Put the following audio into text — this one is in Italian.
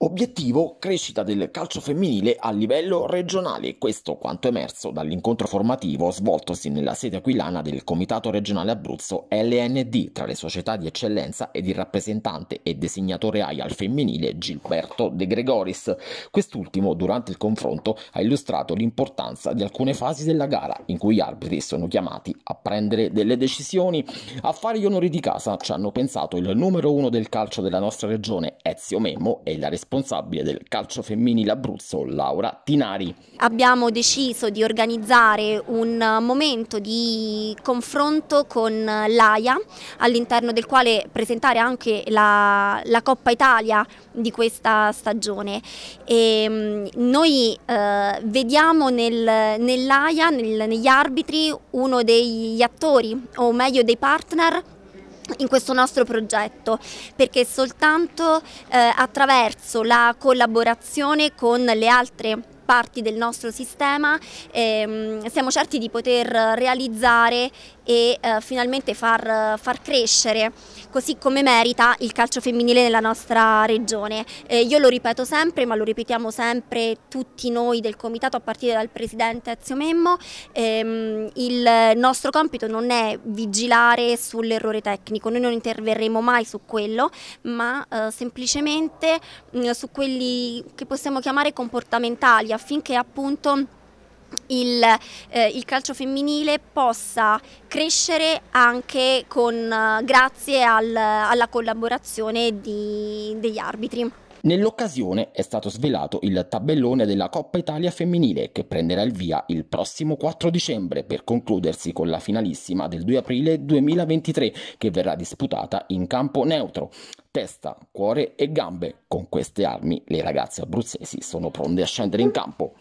Obiettivo crescita del calcio femminile a livello regionale, questo quanto emerso dall'incontro formativo svoltosi nella sede aquilana del Comitato regionale Abruzzo LND tra le società di eccellenza ed il rappresentante e designatore AIA al femminile Gilberto De Gregoris. Quest'ultimo durante il confronto ha illustrato l'importanza di alcune fasi della gara in cui gli arbitri sono chiamati a prendere delle decisioni. A fare gli onori di casa ci hanno pensato il numero uno del calcio della nostra regione Ezio Memo e la responsabilità responsabile del calcio femminile Abruzzo, Laura Tinari. Abbiamo deciso di organizzare un momento di confronto con l'AIA, all'interno del quale presentare anche la, la Coppa Italia di questa stagione. E ehm, noi eh, vediamo nel, nell'AIA, nel, negli arbitri, uno degli attori, o meglio dei partner in questo nostro progetto perché soltanto eh, attraverso la collaborazione con le altre parti del nostro sistema, ehm, siamo certi di poter realizzare e eh, finalmente far, far, crescere così come merita il calcio femminile nella nostra regione. Eh, io lo ripeto sempre, ma lo ripetiamo sempre tutti noi del comitato a partire dal presidente Ezio Memmo, ehm, il nostro compito non è vigilare sull'errore tecnico, noi non interverremo mai su quello, ma eh, semplicemente mm, su quelli che possiamo chiamare comportamentali affinché appunto il, eh, il, calcio femminile possa crescere anche con, eh, grazie al, alla collaborazione di, degli arbitri. Nell'occasione è stato svelato il tabellone della Coppa Italia femminile che prenderà il via il prossimo 4 dicembre per concludersi con la finalissima del 2 aprile 2023 che verrà disputata in campo neutro. Testa, cuore e gambe. Con queste armi le ragazze abruzzesi sono pronte a scendere in campo.